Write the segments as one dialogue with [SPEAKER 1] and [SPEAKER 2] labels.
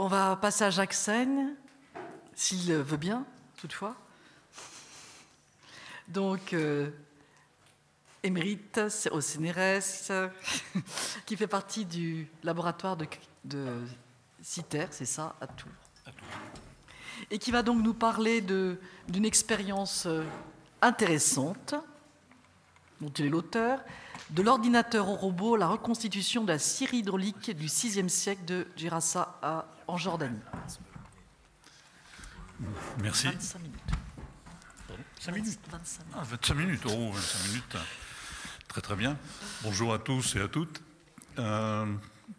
[SPEAKER 1] On va passer à Jacques Seigne, s'il veut bien, toutefois. Donc, euh, émérite au CNRS, qui fait partie du laboratoire de, de CITER, c'est ça, à Tours. Et qui va donc nous parler d'une expérience euh, intéressante, dont il est l'auteur, de l'ordinateur au robot, la reconstitution de la Syrie hydraulique du VIe siècle de Girassa en Jordanie. Merci. 25 minutes. 25 minutes. 25 minutes. Ah, oh, minutes. Très très bien. Bonjour à tous et à toutes. Euh,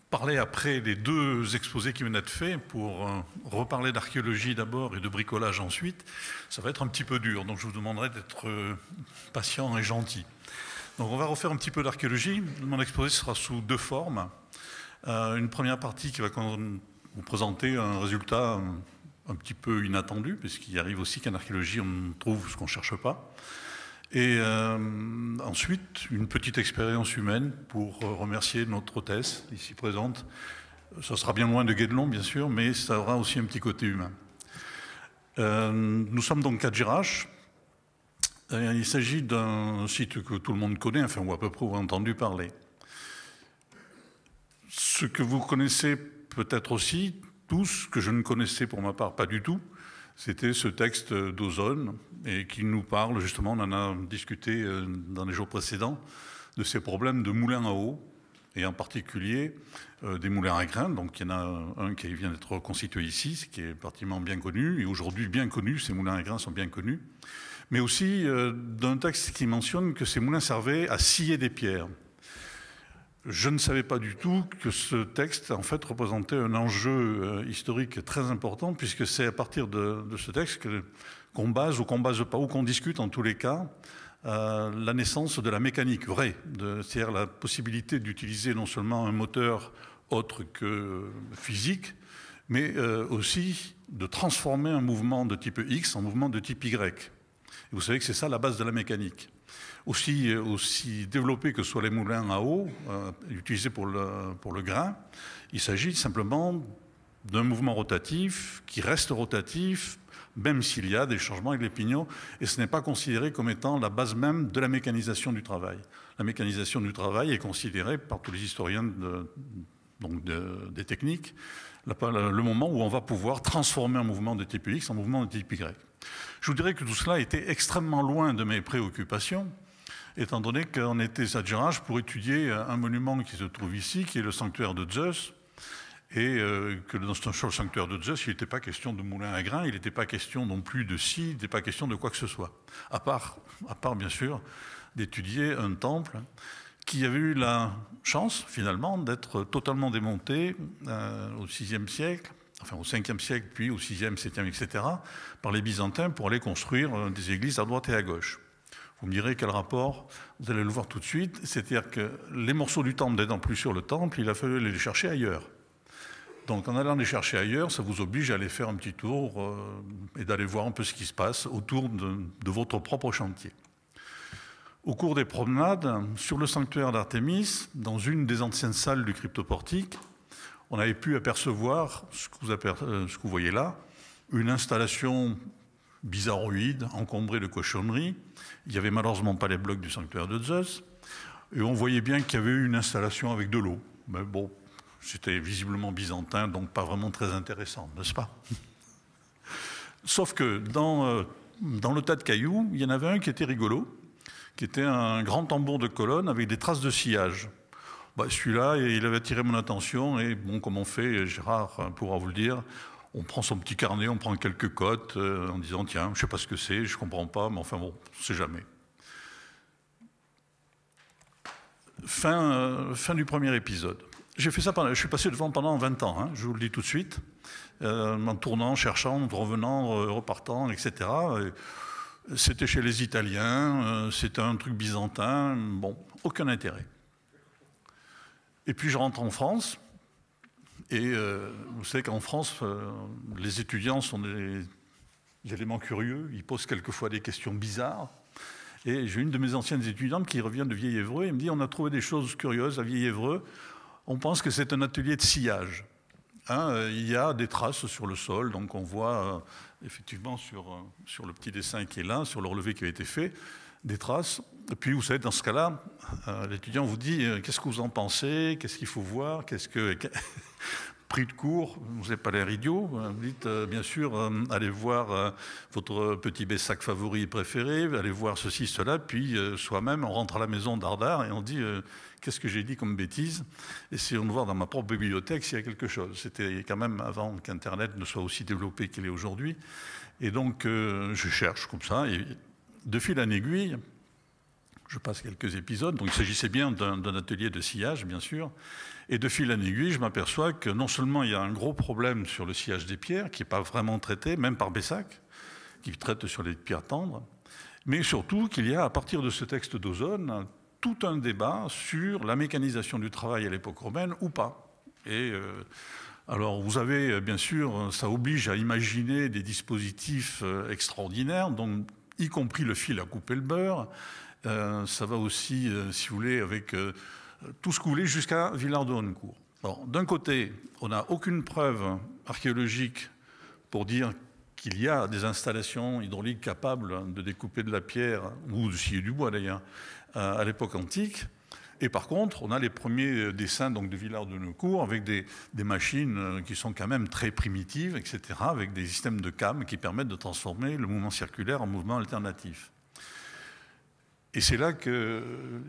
[SPEAKER 1] parler après les deux exposés qui viennent d'être faits pour euh, reparler d'archéologie d'abord et de bricolage ensuite, ça va être un petit peu dur. Donc je vous demanderai d'être euh, patient et gentil. Donc on va refaire un petit peu d'archéologie. Mon exposé sera sous deux formes. Euh, une première partie qui va vous présenter un résultat un, petit peu inattendu, puisqu'il arrive aussi qu'en archéologie, on trouve ce qu'on ne cherche pas. Et euh, ensuite, une petite expérience humaine pour remercier notre hôtesse ici présente. Ce sera bien loin de Guédelon, bien sûr, mais ça aura aussi un petit côté humain. Euh, nous sommes donc à Girache, euh, il s'agit d'un site que tout le monde connaît, enfin, ou à peu près entendu parler. Ce que vous connaissez peut-être aussi, tous, que je ne connaissais pour ma part pas du tout, c'était ce texte d'Ozone, et qui nous parle, justement, on en a discuté euh, dans les jours précédents, de ces problèmes de moulins à eau, et en particulier euh, des moulins à grains. Donc il y en a un qui vient d'être constitué ici, ce qui est particulièrement bien connu, et aujourd'hui bien connu, ces moulins à grains sont bien connus mais aussi euh, d'un texte qui mentionne que ces moulins servaient à scier des pierres. Je ne savais pas du tout que ce texte, en fait, représentait un enjeu euh, historique très important, puisque c'est à partir de, ce texte qu'on base ou qu'on base pas, ou qu'on discute en tous les cas, euh, la naissance de la mécanique vraie, c'est-à-dire la possibilité d'utiliser non seulement un moteur autre que physique, mais aussi de transformer un mouvement de type X en mouvement de type Y vous savez que c'est ça la base de la mécanique. Aussi, euh, aussi développés que soient les moulins à eau euh, utilisés pour le, pour le grain, il s'agit simplement d'un mouvement rotatif qui reste rotatif, même s'il y a des changements avec les pignons, et ce n'est pas considéré comme étant la base même de la mécanisation du travail. La mécanisation du travail est considérée par tous les historiens de, donc des techniques, le moment où on va pouvoir transformer un mouvement de type X en mouvement de type Y. Je vous dirais que tout cela était extrêmement loin de mes préoccupations, étant donné qu'on était à Girage pour étudier un monument qui se trouve ici, qui est le sanctuaire de Zeus, et euh, que dans ce sanctuaire de Zeus, il n'était pas question de moulin à grain, il n'était pas question non plus de scie, il n'était pas question de quoi que ce soit, à part, à part bien sûr d'étudier un temple qui avait eu la chance finalement d'être totalement démonté euh, au VIe siècle, enfin au 5e siècle, puis au 6e, 7 etc., par les Byzantins pour aller construire euh, des églises à droite et à gauche. Vous me direz quel rapport, vous allez le voir tout de suite, c'est-à-dire que les morceaux du temple n'étant plus sur le temple, il a fallu les chercher ailleurs. Donc en allant les chercher ailleurs, ça vous oblige à aller faire un petit tour euh, et d'aller voir un peu ce qui se passe autour de votre propre chantier. Au cours des promenades, sur le sanctuaire d'Artémis, dans une des anciennes salles du cryptoportique, on avait pu apercevoir, ce que vous, euh, voyez là, une installation bizarroïde, encombrée de cochonneries. Il n'y avait malheureusement pas les blocs du sanctuaire de Zeus. Et on voyait bien qu'il y avait eu une installation avec de l'eau. Mais bon, c'était visiblement byzantin, donc pas vraiment très intéressant, n'est-ce pas Sauf que dans, euh, dans le tas de cailloux, il y en avait un qui était rigolo qui était un grand tambour de colonne avec des traces de sillage. Bah, celui-là, il avait attiré mon attention, et bon, comme on fait, Gérard pourra vous le dire, on prend son petit carnet, on prend quelques cotes, euh, en disant, tiens, je ne sais pas ce que c'est, je ne comprends pas, mais enfin bon, on sait jamais. Fin, euh, fin du premier épisode. J'ai fait ça je suis passé devant pendant 20 ans, hein, je vous le dis tout de suite, euh, en tournant, cherchant, revenant, repartant, etc. C'était chez les Italiens, euh, c'était un truc byzantin, bon, aucun intérêt. Et puis je rentre en France, et euh, vous savez qu'en France, euh, les étudiants sont des, éléments curieux, ils posent quelquefois des questions bizarres. Et j'ai une de mes anciennes étudiantes qui revient de vieille évreux et me dit On a trouvé des choses curieuses à vieille évreux on pense que c'est un atelier de sillage. Hein, il y a des traces sur le sol. Donc on voit euh, effectivement sur, euh, sur le petit dessin qui est là, sur le relevé qui a été fait, des traces. Et puis, vous savez, dans ce cas-là, euh, l'étudiant vous dit qu'est-ce que vous en pensez, qu'est-ce qu'il faut voir, qu'est-ce que pris de cours, vous n'avez pas l'air idiot, hein, vous dites euh, bien sûr, euh, allez voir euh, votre petit Bessac favori préféré, allez voir ceci, cela, puis soi-même on rentre à la maison d'Ardard et on dit qu'est-ce que j'ai dit comme bêtise, Et on de voir dans ma propre bibliothèque s'il y a quelque chose. C'était quand même avant qu'Internet ne soit aussi développé qu'il est aujourd'hui. Et donc je cherche comme ça, et de fil en aiguille, je passe quelques épisodes. Donc il s'agissait bien d'un atelier de sillage, bien sûr. Et de fil à aiguille, je m'aperçois que non seulement il y a un gros problème sur le sillage des pierres, qui n'est pas vraiment traité, même par Bessac, qui traite sur les pierres tendres, mais surtout qu'il y a, à partir de ce texte d'Ozone, tout un débat sur la mécanisation du travail à l'époque romaine ou pas. Et. Euh, alors, vous avez, bien sûr, ça oblige à imaginer des dispositifs euh, extraordinaires, donc, y compris le fil à couper le beurre, euh, ça va aussi, euh, si vous voulez, avec euh, tout ce que vous jusqu'à villard de honnecourt d'un côté, on n'a aucune preuve archéologique pour dire qu'il y a des installations hydrauliques capables de découper de la pierre, ou de scier du bois d'ailleurs, à l'époque antique. Et par contre, on a les premiers dessins donc, de Villard de honnecourt avec des, machines qui sont quand même très primitives, etc., avec des systèmes de cames qui permettent de transformer le mouvement circulaire en mouvement alternatif. Et c'est là que,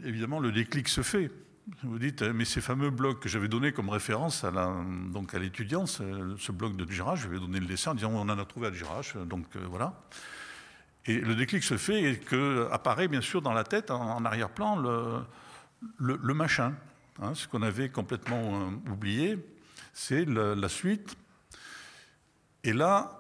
[SPEAKER 1] évidemment, le déclic se fait. Vous dites, mais ces fameux blocs que j'avais donnés comme référence à donc à l'étudiant, euh, ce, bloc de Girard, je vais donner le dessin en disant on en a trouvé à Girard. donc euh, voilà. Et le déclic se fait et que apparaît bien sûr dans la tête, en, arrière-plan, le, machin. Hein, ce qu'on avait complètement euh, oublié, c'est la suite. Et là,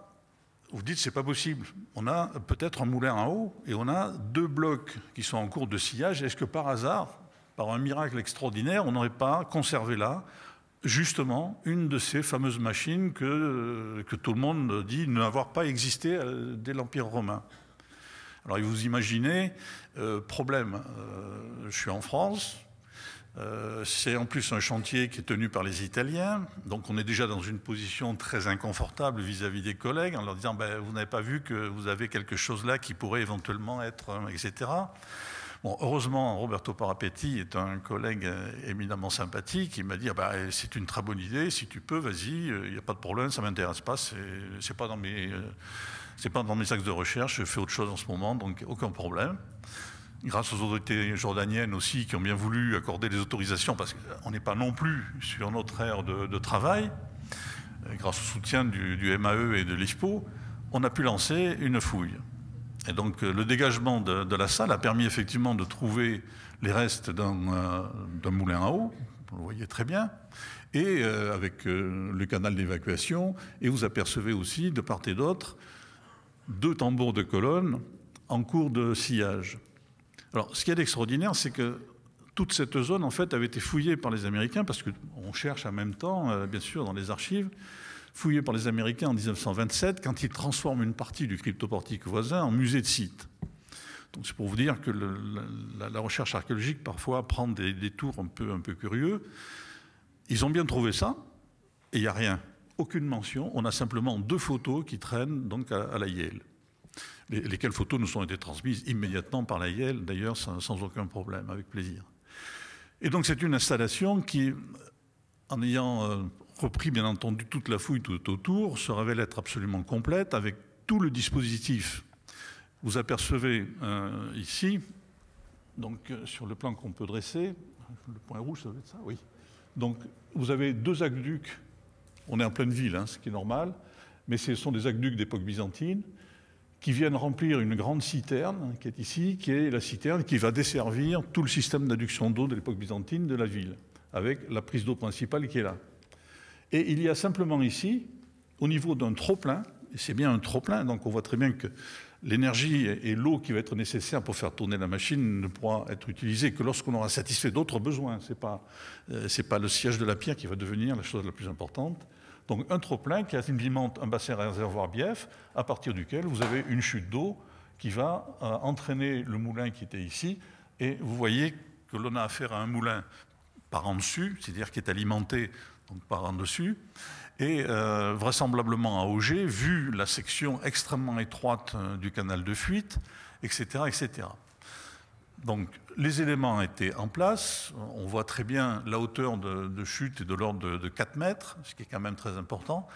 [SPEAKER 1] vous dites c'est pas possible. On a peut-être un moulin en haut et on a deux blocs qui sont en cours de sillage. Est-ce que par hasard, par un miracle extraordinaire, on n'aurait pas conservé là justement une de ces fameuses machines que, euh, que tout le monde dit ne n'avoir pas existé euh, dès l'Empire romain Alors vous imaginez, euh, problème, je suis en France, euh, c'est en plus un chantier qui est tenu par les Italiens, donc on est déjà dans une position très inconfortable vis-à-vis des collègues en leur disant ben, vous n'avez pas vu que vous avez quelque chose là qui pourrait éventuellement être, euh, etc. Bon, heureusement, Roberto Parapetti est un collègue euh, éminemment sympathique. Il m'a dit ah ben, eh, c'est une très bonne idée, si tu peux, vas-y, il n'y a pas de problème, ça ne m'intéresse pas, c'est pas c'est pas dans mes axes de recherche, je fais autre chose en ce moment, donc aucun problème grâce aux autorités jordaniennes aussi qui ont bien voulu accorder les autorisations, parce qu'on n'est pas non plus sur notre aire de, travail, euh, grâce au soutien du, MAE et de l'IFPO, on a pu lancer une fouille. Et donc euh, le dégagement de, la salle a permis effectivement de trouver les restes d'un euh, moulin à eau, vous le voyez très bien, et avec le canal d'évacuation, et vous apercevez aussi de part et d'autre deux tambours de colonne en cours de sillage. Alors, ce qui est extraordinaire, c'est que toute cette zone, en fait, avait été fouillée par les Américains, parce qu'on cherche en même temps, euh, bien sûr, dans les archives, fouillée par les Américains en 1927, quand ils transforment une partie du cryptoportique voisin en musée de site. Donc c'est pour vous dire que la, recherche archéologique parfois prend des, tours un peu, un peu curieux. Ils ont bien trouvé ça, et il n'y a rien, aucune mention. On a simplement deux photos qui traînent donc à la Yale lesquelles photos nous ont été transmises immédiatement par la d'ailleurs, sans, aucun problème, avec plaisir. Et donc c'est une installation qui, en ayant euh, repris bien entendu toute la fouille tout autour, se révèle être absolument complète avec tout le dispositif. Vous apercevez euh, ici, donc euh, sur le plan qu'on peut dresser, le point rouge, ça doit être ça, oui. Donc vous avez deux aqueducs, on est en pleine ville, hein, ce qui est normal, mais ce sont des aqueducs d'époque byzantine, qui viennent remplir une grande citerne hein, qui est ici, qui est la citerne qui va desservir tout le système d'adduction d'eau de l'époque byzantine de la ville, avec la prise d'eau principale qui est là. Et il y a simplement ici, au niveau d'un trop-plein, et c'est bien un trop-plein, donc on voit très bien que l'énergie et l'eau qui va être nécessaire pour faire tourner la machine ne pourra être utilisée que lorsqu'on aura satisfait d'autres besoins. Ce n'est pas, euh, pas, le siège de la pierre qui va devenir la chose la plus importante. Donc un trop-plein qui alimente un bassin réservoir bief, à partir duquel vous avez une chute d'eau qui va euh, entraîner le moulin qui était ici. Et vous voyez que l'on a affaire à un moulin par en dessus, c'est-à-dire qui est alimenté par en dessus, et euh, vraisemblablement à Auger, vu la section extrêmement étroite euh, du canal de fuite, etc. etc. Donc les éléments étaient en place, on voit très bien la hauteur de, chute est de l'ordre de, 4 mètres, ce qui est quand même très important.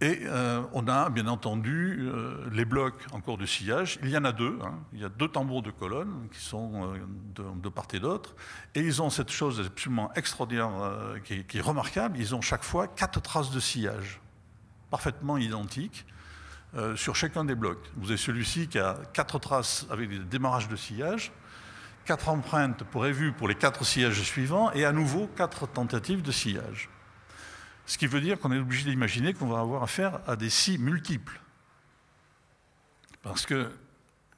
[SPEAKER 1] Et euh, on a bien entendu euh, les blocs en cours de sillage. Il y en a deux. Hein. Il y a deux tambours de colonne qui sont euh, de, part et d'autre. Et ils ont cette chose absolument extraordinaire qui, est remarquable. Ils ont chaque fois quatre traces de sillage, parfaitement identiques. Euh, sur chacun des blocs. Vous avez celui-ci qui a quatre traces avec des démarrages de sillage, quatre empreintes prévues pour les quatre sillages suivants et à nouveau quatre tentatives de sillage. Ce qui veut dire qu'on est obligé d'imaginer qu'on va avoir affaire à des scies multiples. Parce que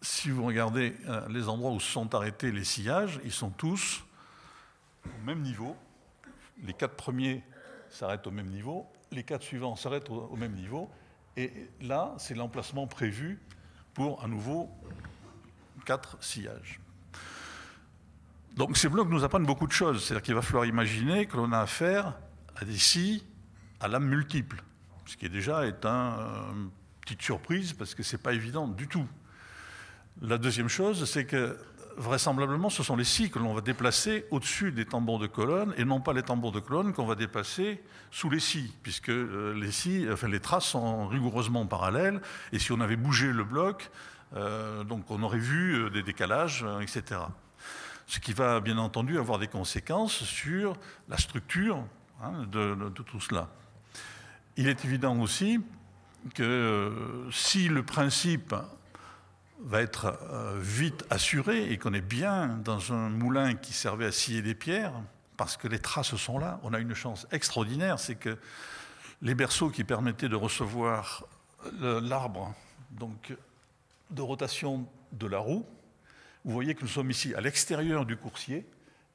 [SPEAKER 1] si vous regardez euh, les endroits où sont arrêtés les sillages, ils sont tous au même niveau. Les quatre premiers s'arrêtent au même niveau, les quatre suivants s'arrêtent au même niveau, et là, c'est l'emplacement prévu pour un nouveau quatre sillages. Donc ces blocs nous apprennent beaucoup de choses. C'est-à-dire qu'il va falloir imaginer que l'on a affaire à des scies à lames multiples, ce qui est déjà est une petite surprise parce que ce n'est pas évident du tout. La deuxième chose, c'est que vraisemblablement, ce sont les scies que l'on va déplacer au-dessus des tambours de colonne et non pas les tambours de colonne qu'on va déplacer sous les scies, puisque euh, les scies, enfin, les traces sont rigoureusement parallèles. Et si on avait bougé le bloc, euh, donc on aurait vu euh, des décalages, etc. Ce qui va bien entendu avoir des conséquences sur la structure hein, de, tout cela. Il est évident aussi que si le principe va être euh, vite assuré et qu'on est bien dans un moulin qui servait à scier des pierres, parce que les traces sont là. On a une chance extraordinaire, c'est que les berceaux qui permettaient de recevoir l'arbre, donc de rotation de la roue, vous voyez que nous sommes ici à l'extérieur du coursier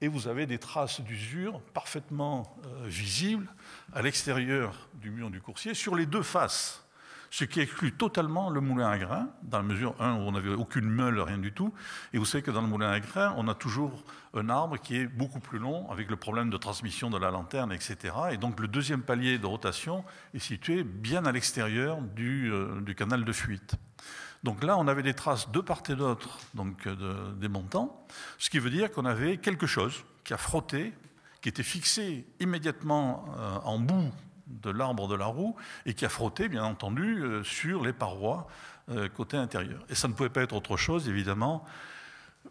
[SPEAKER 1] et vous avez des traces d'usure parfaitement euh, visibles à l'extérieur du mur du coursier sur les deux faces ce qui exclut totalement le moulin à grain, dans la mesure où on n'avait aucune meule, rien du tout. Et vous savez que dans le moulin à grain, on a toujours un arbre qui est beaucoup plus long, avec le problème de transmission de la lanterne, etc. Et donc le deuxième palier de rotation est situé bien à l'extérieur euh, du, canal de fuite. Donc là, on avait des traces de part et d'autre donc euh, des montants, ce qui veut dire qu'on avait quelque chose qui a frotté, qui était fixé immédiatement euh, en bout de l'arbre de la roue et qui a frotté, bien entendu, euh, sur les parois euh, côté intérieur. Et ça ne pouvait pas être autre chose, évidemment,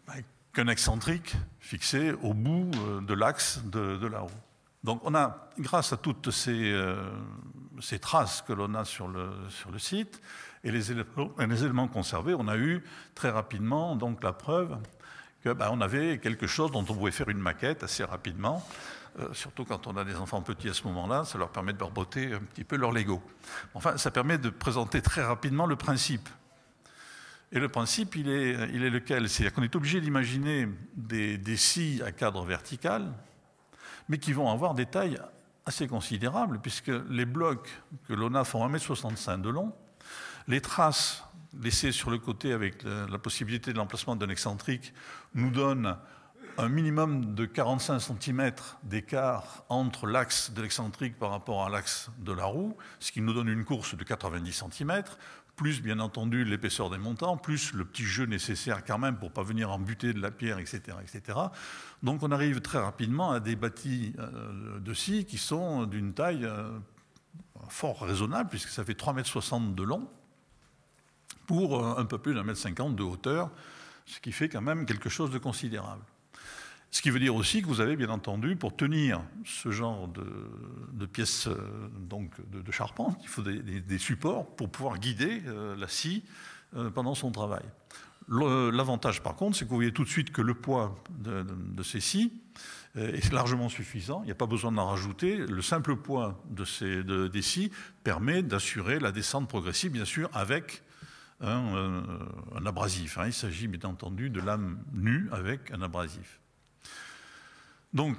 [SPEAKER 1] ben, qu'un excentrique fixé au bout euh, de l'axe de, la roue. Donc on a, grâce à toutes ces, traces que l'on a sur le, site et les, éléments, conservés, on a eu très rapidement donc la preuve qu'on ben, avait quelque chose dont on pouvait faire une maquette assez rapidement euh, surtout quand on a des enfants petits à ce moment-là, ça leur permet de barboter un petit peu leur Lego. Enfin, ça permet de présenter très rapidement le principe. Et le principe, il est, il est lequel C'est-à-dire qu'on est obligé d'imaginer des, des, scies à cadre vertical, mais qui vont avoir des tailles assez considérables, puisque les blocs que l'on a font 1,65 m 65 de long, les traces laissées sur le côté avec la possibilité de l'emplacement d'un excentrique nous donnent un minimum de 45 cm d'écart entre l'axe de l'excentrique par rapport à l'axe de la roue, ce qui nous donne une course de 90 cm, plus bien entendu l'épaisseur des montants, plus le petit jeu nécessaire quand même pour ne pas venir en buter de la pierre, etc., etc. Donc on arrive très rapidement à des bâtis euh, de scie qui sont d'une taille euh, fort raisonnable, puisque ça fait 3,60 m de long, pour euh, un peu plus d'un mètre cinquante de hauteur, ce qui fait quand même quelque chose de considérable. Ce qui veut dire aussi que vous avez, bien entendu, pour tenir ce genre de, pièces euh, donc de, charpente, il faut des, supports pour pouvoir guider euh, la scie euh, pendant son travail. L'avantage, par contre, c'est que vous voyez tout de suite que le poids de, ces scies est largement suffisant. Il n'y a pas besoin d'en rajouter. Le simple poids de ces, des scies permet d'assurer la descente progressive, bien sûr, avec un, abrasif. Hein. Il s'agit, bien entendu, de lames nues avec un abrasif. Donc,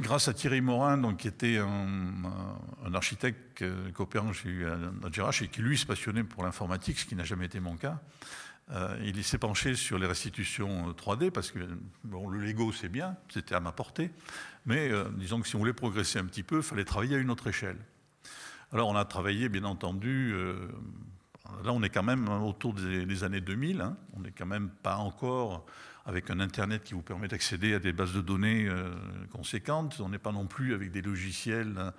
[SPEAKER 1] grâce à Thierry Morin, donc, qui était un, un architecte coopérant chez euh, adjirach et qui lui se passionnait pour l'informatique, ce qui n'a jamais été mon cas, euh, il s'est penché sur les restitutions 3D euh, parce que bon, le Lego c'est bien, c'était à ma portée, mais disons que si on voulait progresser un petit peu, il fallait travailler à une autre échelle. Alors on a travaillé bien entendu, là on est quand même autour des, années 2000, hein, on n'est quand même pas encore avec un Internet qui vous permet d'accéder à des bases de données euh, conséquentes. On n'est pas non plus avec des logiciels hein,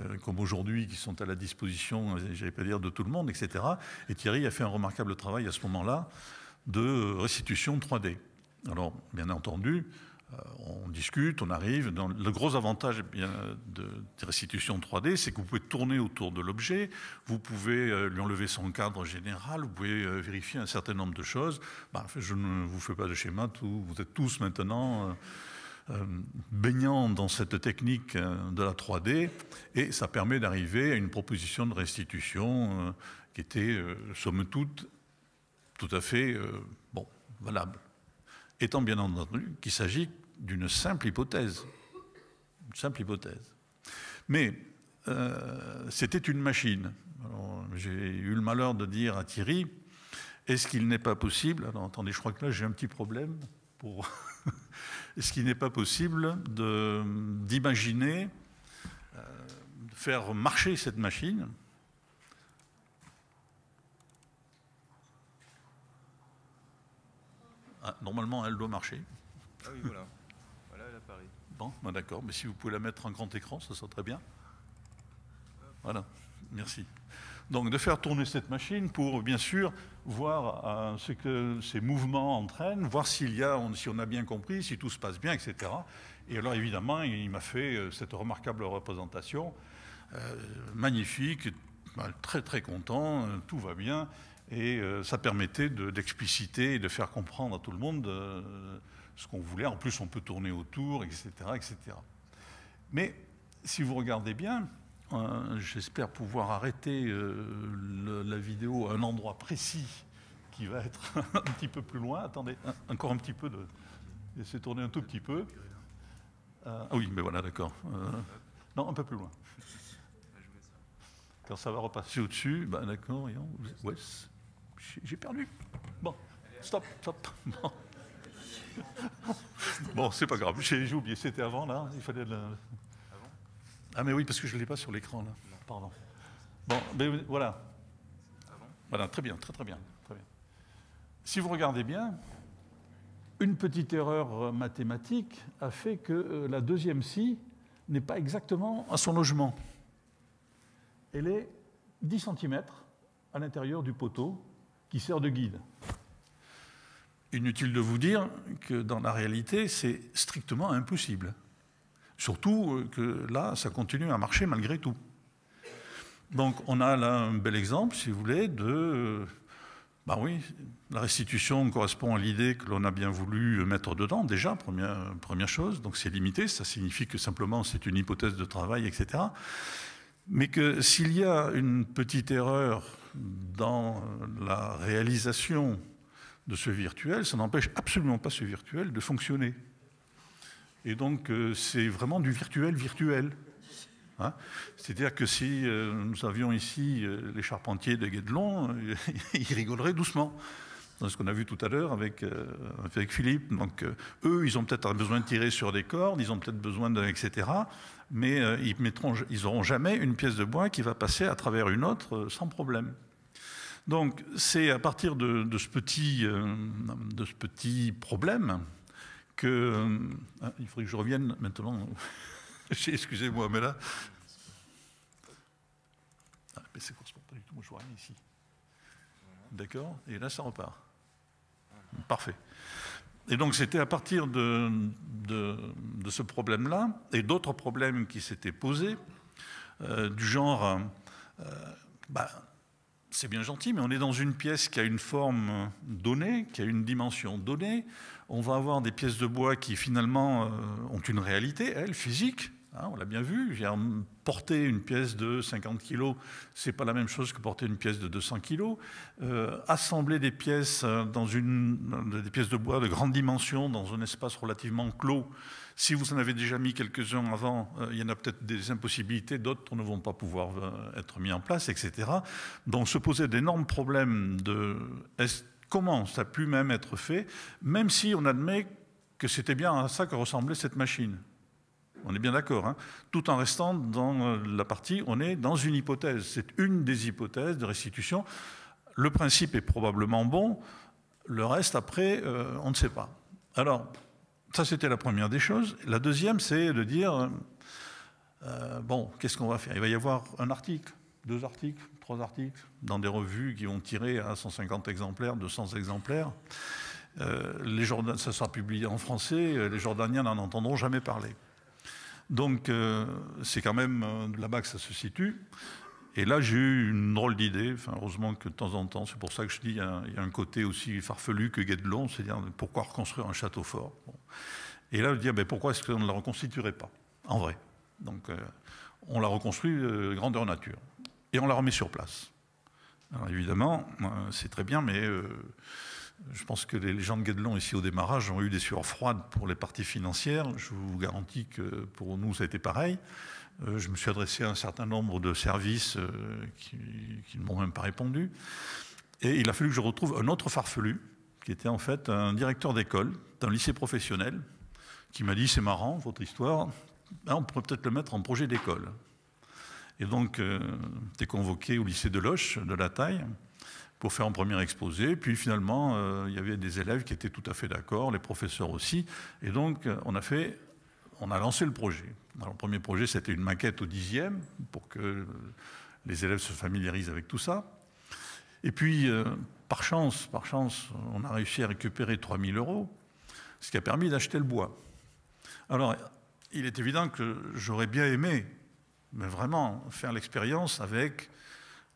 [SPEAKER 1] euh, comme aujourd'hui qui sont à la disposition, euh, j'allais pas dire, de tout le monde, etc. Et Thierry a fait un remarquable travail à ce moment-là de restitution 3D. Alors, bien entendu, euh, on discute, on arrive. le gros avantage eh des restitutions 3D, c'est que vous pouvez tourner autour de l'objet, vous pouvez euh, lui enlever son cadre général, vous pouvez euh, vérifier un certain nombre de choses. Bah, je ne vous fais pas de schéma, vous êtes tous maintenant baignant dans cette technique de la 3D, et ça permet d'arriver à une proposition de restitution qui était, somme toute, tout à fait bon, valable étant bien entendu qu'il s'agit d'une simple hypothèse. Une simple hypothèse. Mais euh, c'était une machine. J'ai eu le malheur de dire à Thierry, est-ce qu'il n'est pas possible, alors attendez, je crois que là j'ai un petit problème, pour... est-ce qu'il n'est pas possible d'imaginer euh, faire marcher cette machine Ah, normalement, elle doit marcher. Ah oui, voilà. voilà, elle apparaît. Bon, bah, d'accord. Mais si vous pouvez la mettre en grand écran, ça sera très bien. Voilà, merci. Donc de faire tourner cette machine pour bien sûr voir euh, ce que ces mouvements entraînent, voir s'il y a, si on a bien compris, si tout se passe bien, etc. Et alors évidemment, il m'a fait euh, cette remarquable représentation, euh, magnifique, très très content, tout va bien. Et euh, ça permettait d'expliciter et de faire comprendre à tout le monde euh, ce qu'on voulait. En plus, on peut tourner autour, etc. etc. Mais si vous regardez bien, euh, j'espère pouvoir arrêter la vidéo à un endroit précis qui va être un petit peu plus loin. Attendez, encore un petit peu de. Laissez tourner un tout petit peu. ah oui, mais voilà, d'accord. non, un peu plus loin. Quand ça va repasser au-dessus, ben, d'accord, voyons j'ai perdu. Bon, stop, stop. Bon, c'est pas grave, j'ai oublié, c'était avant là, il fallait... Ah mais oui, parce que je ne l'ai pas sur l'écran là, pardon. Bon, mais voilà. Voilà, très bien, très très bien, très bien. Si vous regardez bien, une petite erreur euh, mathématique a fait que euh, la deuxième scie n'est pas exactement à son logement. Elle est 10 cm à l'intérieur du poteau qui sert de guide. Inutile de vous dire que dans la réalité, c'est strictement impossible. Surtout que là, ça continue à marcher malgré tout. Donc on a là un bel exemple, si vous voulez, de... Ben oui, la restitution correspond à l'idée que l'on a bien voulu mettre dedans, déjà, première, première chose. Donc c'est limité, ça signifie que simplement c'est une hypothèse de travail, etc. Mais que s'il y a une petite erreur dans la réalisation de ce virtuel, ça n'empêche absolument pas ce virtuel de fonctionner. Et donc, euh, c'est vraiment du virtuel virtuel. Hein. C'est-à-dire que si euh, nous avions ici euh, les charpentiers de Guédelon, ils rigoleraient doucement. C'est ce qu'on a vu tout à l'heure avec, euh, Philippe. Donc, euh, eux, ils ont peut-être besoin de tirer sur des cordes, ils ont peut-être besoin de, etc. Mais euh, ils n'auront jamais une pièce de bois qui va passer à travers une autre sans problème. Donc, c'est à partir de, ce petit, problème que. Ah, il faudrait que je revienne maintenant. Excusez-moi, mais là. Ah, mais c'est pas du tout, je ici. D'accord Et là, ça repart. Parfait. Et donc c'était à partir de, ce problème-là et d'autres problèmes qui s'étaient posés, euh, du genre, euh, bah, c'est bien gentil, mais on est dans une pièce qui a une forme donnée, qui a une dimension donnée. On va avoir des pièces de bois qui finalement euh, ont une réalité, elles, physique. Ah, on l'a bien vu, porter une pièce de 50 kg, c'est pas la même chose que porter une pièce de 200 kg. Euh, assembler des pièces euh, dans une euh, des pièces de bois de grande dimension dans un espace relativement clos. Si vous en avez déjà mis quelques-uns avant, il y en a peut-être des impossibilités, d'autres ne vont pas pouvoir être mis en place, etc. Donc se poser d'énormes problèmes de comment ça a pu même être fait, même si on admet que c'était bien à ça que ressemblait cette machine. On est bien d'accord. Hein. Tout en restant dans euh, la partie, on est dans une hypothèse. C'est une des hypothèses de restitution. Le principe est probablement bon. Le reste, après, euh, on ne sait pas. Alors, ça, c'était la première des choses. La deuxième, c'est de dire, euh, bon, qu'est-ce qu'on va faire Il va y avoir un article, deux articles, trois articles, dans des revues qui vont tirer à 150 exemplaires, 200 exemplaires. les ça sera publié en français, les Jordaniens n'en entendront jamais parler. Donc euh, c'est quand même euh, là-bas que ça se situe. Et là, j'ai eu une drôle d'idée. Enfin, heureusement que de temps en temps, c'est pour ça que je dis, il y, a, un côté aussi farfelu que Guédelon, c'est-à-dire pourquoi reconstruire un château fort Et là, je dis, ah, ben, pourquoi est-ce qu'on ne la reconstituerait pas, en vrai Donc, euh, on la reconstruit grandeur nature. Et on la remet sur place. Alors, évidemment, c'est très bien, mais je pense que les gens de Guédelon, ici au démarrage, ont eu des sueurs froides pour les parties financières. Je vous garantis que pour nous, ça a été pareil. Euh, je me suis adressé à un certain nombre de services euh, qui, ne m'ont même pas répondu. Et il a fallu que je retrouve un autre farfelu, qui était en fait un directeur d'école d'un lycée professionnel, qui m'a dit, c'est marrant, votre histoire, ben, on pourrait peut-être le mettre en projet d'école. Et donc, euh, tu es convoqué au lycée de Loche, de la taille pour faire un premier exposé. Puis finalement, euh, il y avait des élèves qui étaient tout à fait d'accord, les professeurs aussi. Et donc, on a fait, on a lancé le projet. Alors, le premier projet, c'était une maquette au dixième pour que les élèves se familiarisent avec tout ça. Et puis, euh, par chance, par chance, on a réussi à récupérer 3000 euros, ce qui a permis d'acheter le bois. Alors, il est évident que j'aurais bien aimé, mais vraiment, faire l'expérience avec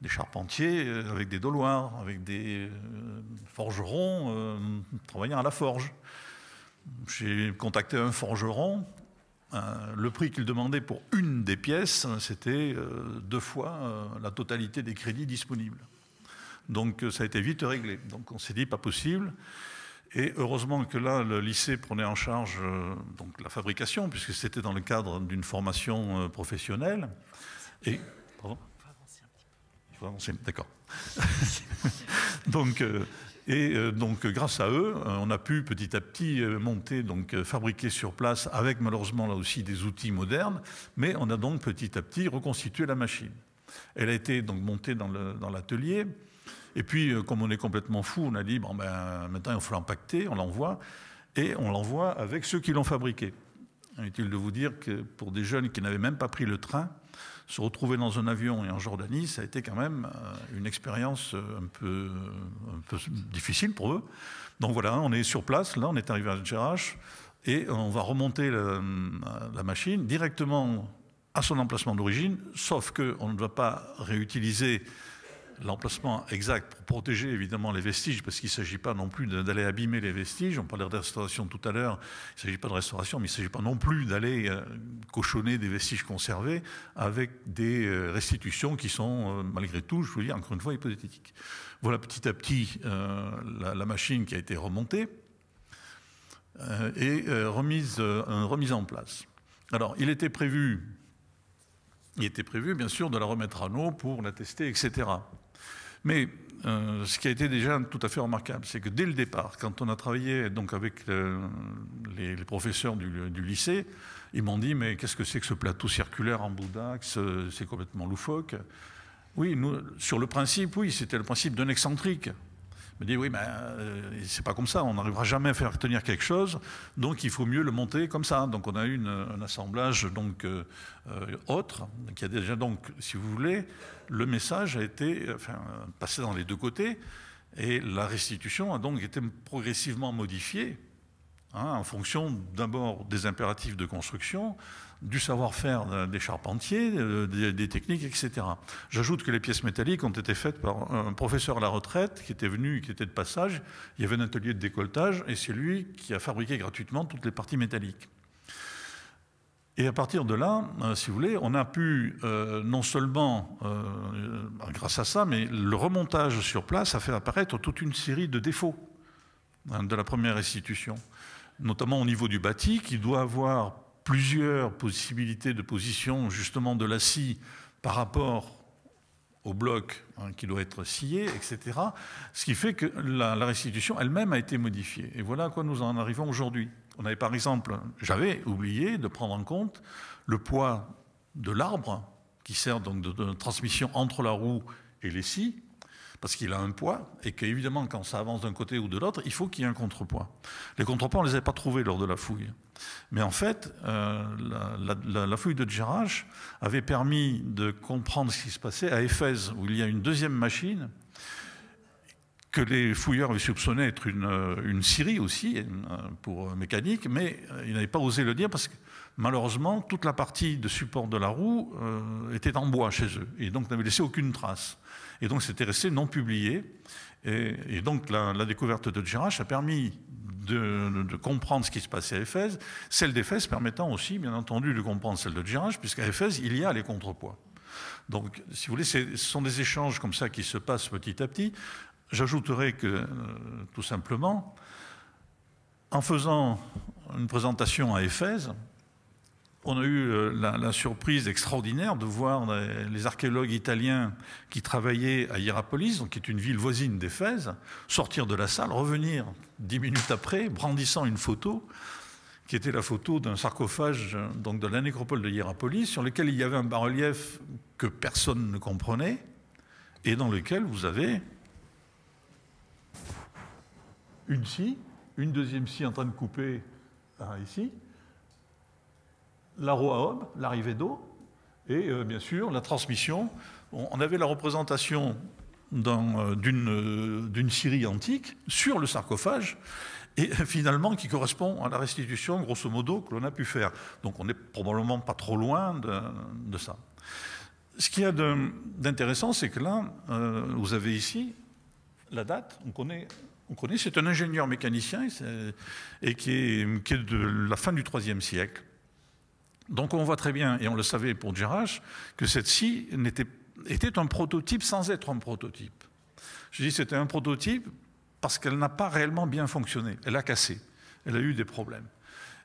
[SPEAKER 1] des charpentiers euh, avec des doloirs, avec des euh, forgerons euh, travaillant à la forge. J'ai contacté un forgeron. le prix qu'il demandait pour une des pièces, c'était deux fois la totalité des crédits disponibles. Donc ça a été vite réglé. Donc on s'est dit pas possible. Et heureusement que là, le lycée prenait en charge donc la fabrication, puisque c'était dans le cadre d'une formation professionnelle. Et, pardon D'accord. donc, euh, et euh, donc, grâce à eux, euh, on a pu petit à petit monter, donc fabriquer sur place, avec malheureusement là aussi des outils modernes, mais on a donc petit à petit reconstitué la machine. Elle a été donc montée dans, l'atelier. Et puis, comme on est complètement fou, on a dit bon ben maintenant il faut l'empaqueter. on l'envoie, et on l'envoie avec ceux qui l'ont fabriqué. Inutile de vous dire que pour des jeunes qui n'avaient même pas pris le train, se retrouver dans un avion et en Jordanie, ça a été quand même euh, une expérience euh, un peu, difficile pour eux. Donc voilà, on est sur place, là on est arrivé à Djerach, et on va remonter la, euh, la machine directement à son emplacement d'origine, sauf qu'on ne va pas réutiliser l'emplacement exact pour protéger évidemment les vestiges, parce qu'il ne s'agit pas non plus d'aller abîmer les vestiges. On parlait de restauration tout à l'heure, il ne s'agit pas de restauration, mais il ne s'agit pas non plus d'aller euh, cochonner des vestiges conservés avec des euh, restitutions qui sont, euh, malgré tout, je veux dis encore une fois, hypothétiques. Voilà petit à petit la, machine qui a été remontée et remise, remise en place. Alors, il était prévu, il était prévu, bien sûr, de la remettre à l'eau pour la tester, etc. Mais euh, ce qui a été déjà tout à fait remarquable, c'est que dès le départ, quand on a travaillé donc avec euh, les, professeurs du, lycée, ils m'ont dit mais qu'est-ce que c'est que ce plateau circulaire en bouddhax d'axe euh, C'est complètement loufoque. Oui, sur le principe, oui, c'était le principe d'un excentrique me dit, oui, mais euh, c'est pas comme ça, on n'arrivera jamais à faire tenir quelque chose, donc il faut mieux le monter comme ça. Donc on a eu un assemblage donc, euh, euh, autre, qui a déjà, donc, si vous voulez, le message a été enfin, passé dans les deux côtés, et la restitution a donc été progressivement modifiée Hein, en fonction d'abord des impératifs de construction, du savoir-faire des charpentiers, des, techniques, etc. J'ajoute que les pièces métalliques ont été faites par un professeur à la retraite qui était venu, qui était de passage. Il y avait un atelier de décolletage et c'est lui qui a fabriqué gratuitement toutes les parties métalliques. Et à partir de là, euh, si vous voulez, on a pu euh, non seulement, euh, bah, grâce à ça, mais le remontage sur place a fait apparaître toute une série de défauts hein, de la première institution notamment au niveau du bâti, qui doit avoir plusieurs possibilités de position justement de la scie par rapport au bloc hein, qui doit être scié, etc. Ce qui fait que la, restitution elle-même a été modifiée. Et voilà à quoi nous en arrivons aujourd'hui. On avait par exemple, j'avais oublié de prendre en compte le poids de l'arbre qui sert donc de, de transmission entre la roue et les scies, parce qu'il a un poids, et qu'évidemment, quand ça avance d'un côté ou de l'autre, il faut qu'il y ait un contrepoids. Les contrepoids, on ne les avait pas trouvés lors de la fouille. Mais en fait, euh, la, fouille de Girage avait permis de comprendre ce qui se passait à Éphèse, où il y a une deuxième machine que les fouilleurs avaient soupçonné être une, euh, une aussi, euh, pour mécanique, mais ils n'avaient pas osé le dire parce que malheureusement, toute la partie de support de la roue était en bois chez eux, et donc n'avait laissé aucune trace. Et donc c'était resté non publié. Et, donc la, découverte de Girache a permis de, comprendre ce qui se passait à Éphèse, celle d'Éphèse permettant aussi, bien entendu, de comprendre celle de Girache, puisqu'à Éphèse, il y a les contrepoids. Donc, si vous voulez, ce sont des échanges comme ça qui se passent petit à petit. J'ajouterai que, euh, tout simplement, en faisant une présentation à Éphèse, on a eu euh, la, surprise extraordinaire de voir les archéologues italiens qui travaillaient à Hierapolis, donc qui est une ville voisine d'Éphèse, sortir de la salle, revenir dix minutes après, brandissant une photo qui était la photo d'un sarcophage donc de la nécropole de Hierapolis, sur lequel il y avait un bas-relief que personne ne comprenait, et dans lequel vous avez une scie, une deuxième scie en train de couper hein, ici, la à l'arrivée d'eau, et euh, bien sûr la transmission. On, avait la représentation euh, euh, d'une Syrie antique sur le sarcophage, et finalement qui correspond à la restitution, grosso modo, que l'on a pu faire. Donc on n'est probablement pas trop loin de, ça. Ce qu'il y a d'intéressant, c'est que là, vous avez ici la date, on connaît, on connaît c'est un ingénieur mécanicien et, qui, est, qui, est, de la fin du IIIe siècle. Donc on voit très bien, et on le savait pour Girach, que cette scie était, un prototype sans être un prototype. Je dis c'était un prototype parce qu'elle n'a pas réellement bien fonctionné. Elle a cassé. Elle a eu des problèmes.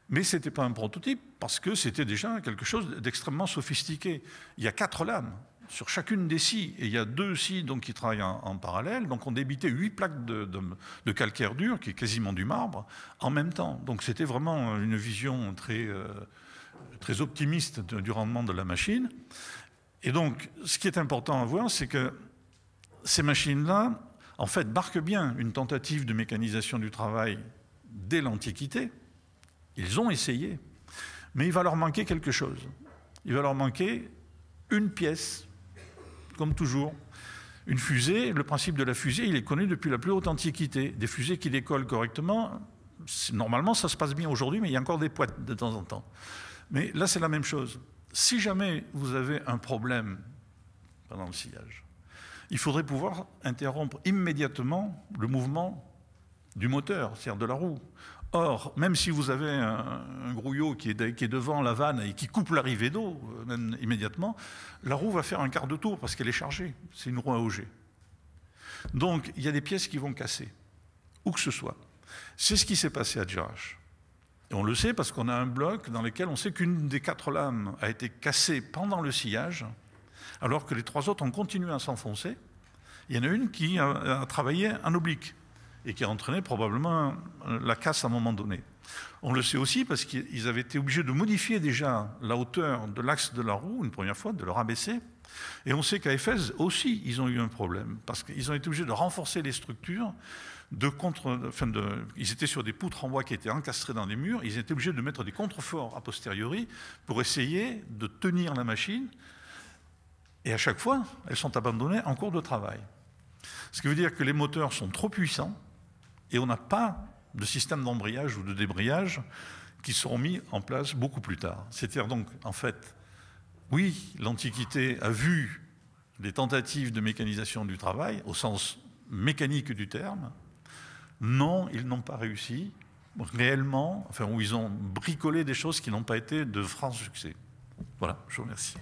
[SPEAKER 1] Mais ce n'était pas un prototype parce que c'était déjà quelque chose d'extrêmement sophistiqué. Il y a quatre lames sur chacune des scies. Et il y a deux scies donc, qui travaillent en, parallèle. Donc on débitait huit plaques de, calcaire dur, qui est quasiment du marbre, en même temps. Donc c'était vraiment une vision très... Euh, très optimiste du rendement de la machine. Et donc, ce qui est important à voir, c'est que ces machines-là, en fait, marquent bien une tentative de mécanisation du travail dès l'Antiquité. Ils ont essayé, mais il va leur manquer quelque chose. Il va leur manquer une pièce, comme toujours. Une fusée, le principe de la fusée, il est connu depuis la plus haute antiquité. Des fusées qui décollent correctement, normalement ça se passe bien aujourd'hui, mais il y a encore des poids de temps en temps. Mais là, c'est la même chose. Si jamais vous avez un problème pendant le sillage, il faudrait pouvoir interrompre immédiatement le mouvement du moteur, c'est-à-dire de la roue. Or, même si vous avez un, grouillot qui est, devant la vanne et qui coupe l'arrivée d'eau, euh, immédiatement, la roue va faire un quart de tour parce qu'elle est chargée. C'est une roue à auger. Donc, il y a des pièces qui vont casser, où que ce soit. C'est ce qui s'est passé à Djarache on le sait parce qu'on a un bloc dans lequel on sait qu'une des quatre lames a été cassée pendant le sillage, alors que les trois autres ont continué à s'enfoncer. Il y en a une qui a, a, travaillé en oblique et qui a entraîné probablement euh, la casse à un moment donné. On le sait aussi parce qu'ils avaient été obligés de modifier déjà la hauteur de l'axe de la roue une première fois, de le rabaisser, et on sait qu'à Éphèse aussi, ils ont eu un problème, parce qu'ils ont été obligés de renforcer les structures. De contre, enfin de, ils étaient sur des poutres en bois qui étaient encastrées dans des murs, ils étaient obligés de mettre des contreforts a posteriori pour essayer de tenir la machine. Et à chaque fois, elles sont abandonnées en cours de travail. Ce qui veut dire que les moteurs sont trop puissants et on n'a pas de système d'embrayage ou de débrayage qui seront mis en place beaucoup plus tard. C'est-à-dire donc, en fait, oui, l'Antiquité a vu des tentatives de mécanisation du travail au sens mécanique du terme. Non, ils n'ont pas réussi réellement, enfin où ils ont bricolé des choses qui n'ont pas été de franc succès. Voilà, je vous remercie.